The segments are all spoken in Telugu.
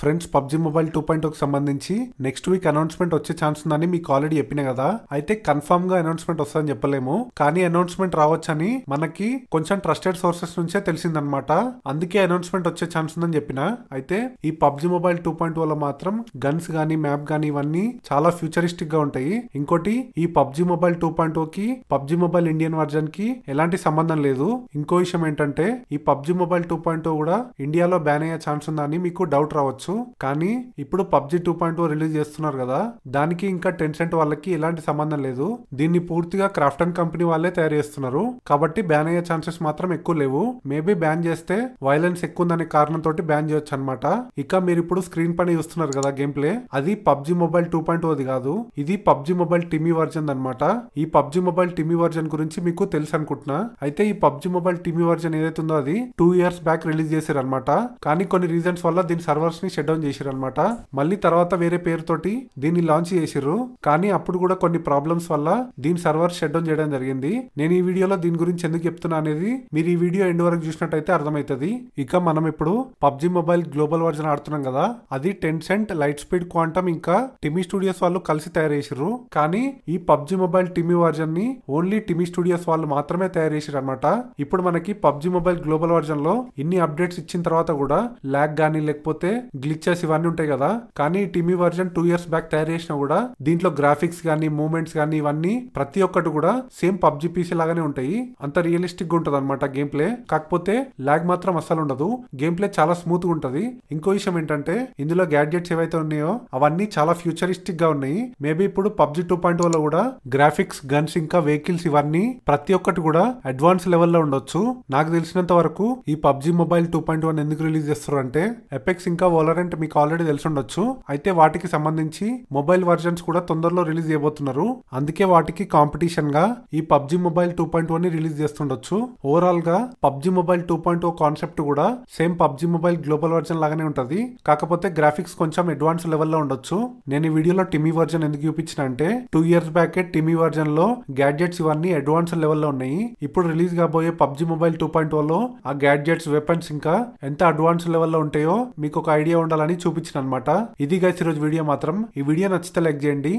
friends PUBG mobile two point ఒక సంబంధించి నెక్స్ట్ వీక్ అనౌన్స్మెంట్ వచ్చే ఛాన్స్ ఉందని మీకు ఆల్రెడీ చెప్పిన కదా అయితే కన్ఫర్మ్ గా అనౌన్స్మెంట్ వస్తుందని చెప్పలేము కానీ అనౌన్స్మెంట్ రావచ్చని మనకి కొంచెం ట్రస్టెడ్ సోర్సెస్ నుంచే తెలిసిందనమాట అందుకే అనౌన్స్మెంట్ వచ్చే ఛాన్స్ ఉందని చెప్పిన అయితే ఈ పబ్జీ మొబైల్ టూ పాయింట్ వల్ల మాత్రం గన్స్ గానీ మ్యాప్ గానీ ఇవన్నీ చాలా ఫ్యూచరిస్టిక్ గా ఉంటాయి ఇంకోటి ఈ పబ్జీ మొబైల్ టూ పాయింట్ కి పబ్జీ మొబైల్ ఇండియన్ వర్జన్ కి ఎలాంటి సంబంధం లేదు ఇంకో విషయం ఏంటంటే ఈ పబ్జీ మొబైల్ టూ పాయింట్ కూడా ఇండియాలో బ్యాన్ అయ్యే ఛాన్స్ ఉందని మీకు డౌట్ రావచ్చు చేసుకోవచ్చు కానీ ఇప్పుడు పబ్జి టూ పాయింట్ రిలీజ్ చేస్తున్నారు కదా దానికి ఇంకా టెన్సెంట్ వాళ్ళకి ఎలాంటి సంబంధం లేదు దీన్ని పూర్తిగా అండ్ కంపెనీ వాళ్ళే తయారు చేస్తున్నారు కాబట్టి బ్యాన్ అయ్యే ఛాన్సెస్ మాత్రం ఎక్కువ లేవు మేబీ బ్యాన్ చేస్తే వైలెన్స్ ఎక్కువ ఉందనే కారణంతో బ్యాన్ చేయొచ్చు అనమాట ఇక మీరు ఇప్పుడు స్క్రీన్ పైన చూస్తున్నారు కదా గేమ్ ప్లే అది పబ్జి మొబైల్ టూ పాయింట్ ఓది కాదు ఇది పబ్జి మొబైల్ టిమీ వర్జన్ అనమాట ఈ పబ్జి మొబైల్ టిమీ వర్జన్ గురించి మీకు తెలుసు అనుకుంటున్నా అయితే ఈ పబ్జి మొబైల్ టిమీ వర్జన్ ఏదైతే ఉందో అది టూ ఇయర్స్ బ్యాక్ రిలీజ్ చేశారు అనమాట కానీ కొన్ని రీజన్స్ వల్ల దీని సర్వర్స్ ని షట్ డౌన్ చేసిరు అనమాట మళ్ళీ తర్వాత వేరే పేరుతోటి దీన్ని లాంచ్ చేసిర్రు కానీ అప్పుడు కూడా కొన్ని ప్రాబ్లమ్స్ వల్ల దీని సర్వర్ షట్ డౌన్ చేయడం జరిగింది నేను ఈ వీడియోలో దీని గురించి ఎందుకు చెప్తున్నా అనేది మీరు ఈ వీడియో ఎండ్ వరకు చూసినట్టయితే అర్థమవుతుంది ఇక మనం ఇప్పుడు పబ్జి మొబైల్ గ్లోబల్ వర్జన్ ఆడుతున్నాం కదా అది Tencent light speed quantum ఇంకా టిమి స్టూడియోస్ వాళ్ళు కలిసి తయారు చేసిర్రు కానీ ఈ పబ్జి మొబైల్ టిమి వర్జన్ ని ఓన్లీ టిమి స్టూడియోస్ వాళ్ళు మాత్రమే తయారు చేసిరు అనమాట ఇప్పుడు మనకి పబ్జి మొబైల్ గ్లోబల్ వర్జన్ లో ఇన్ని అప్డేట్స్ ఇచ్చిన తర్వాత కూడా లాగ్ గానీ లేకపోతే గ్లిచెస్ ఇవన్నీ ఉంటాయి కదా కానీ TiMi version two years back తయారు చేసినా కూడా దీంట్లో గ్రాఫిక్స్ కానీ మూమెంట్స్ కానీ ఇవన్నీ ప్రతి ఒక్కటి కూడా సేమ్ పబ్జి పీసీ లాగానే ఉంటాయి అంత రియలిస్టిక్ గా ఉంటది అనమాట గేమ్ ప్లే కాకపోతే లాగ్ మాత్రం అస్సలు ఉండదు గేమ్ ప్లే చాలా స్మూత్ గా ఉంటది ఇంకో విషయం ఏంటంటే ఇందులో గ్యాడ్జెట్స్ ఏవైతే ఉన్నాయో అవన్నీ చాలా ఫ్యూచరిస్టిక్ గా ఉన్నాయి మేబీ ఇప్పుడు పబ్జి టూ పాయింట్ oh లో కూడా గ్రాఫిక్స్ గన్స్ ఇంకా వెహికల్స్ ఇవన్నీ ప్రతి ఒక్కటి కూడా అడ్వాన్స్ లెవెల్ లో ఉండొచ్చు నాకు తెలిసినంత వరకు ఈ PUBG mobile two point one ఎందుకు రిలీజ్ చేస్తారు అంటే ఎపెక్స్ ఇంకా వాలర్ కరెంట్ మీకు ఆల్రెడీ తెలిసి ఉండొచ్చు అయితే వాటికి సంబంధించి మొబైల్ వర్జన్స్ కూడా తొందరలో రిలీజ్ చేయబోతున్నారు అందుకే వాటికి కాంపిటీషన్ గా ఈ PUBG mobile two point one release చేస్తుండొచ్చు ఓవరాల్ గా PUBG mobile two point O concept కూడా same PUBG mobile global version లాగానే ఉంటుంది కాకపోతే గ్రాఫిక్స్ కొంచెం అడ్వాన్స్ లెవెల్లో ఉండొచ్చు నేను ఈ వీడియోలో టిమీ వర్జన్ ఎందుకు చూపించిన అంటే two years back TiMi version లో గ్యాడ్జెట్స్ ఇవన్నీ అడ్వాన్స్ లెవెల్లో ఉన్నాయి ఇప్పుడు రిలీజ్ కాబోయే పబ్జి మొబైల్ టూ పాయింట్ లో ఆ గ్యాడ్జెట్స్ వెపన్స్ ఇంకా ఎంత అడ్వాన్స్ లెవెల్లో ఉంటాయో మీకు ఒక ఐడియా ఉండాలని చూపించిన అనమాట ఇది గైస్ ఈరోజు వీడియో మాత్రం ఈ వీడియో నచ్చితే లైక్ చేయండి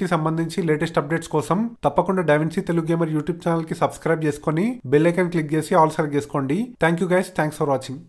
కి సంబంధించి లేటెస్ట్ అప్డేట్స్ కోసం తప్పకుండా డైవెన్సీ తెలుగు గేమర్ యూట్యూబ్ ఛానల్ కి సబ్స్క్రైబ్ చేసుకుని బెల్ ఐకన్ క్లిక్ చేసి ఆల్ సెలెక్ట్ చేసుకోండి thank you guys thanks for watching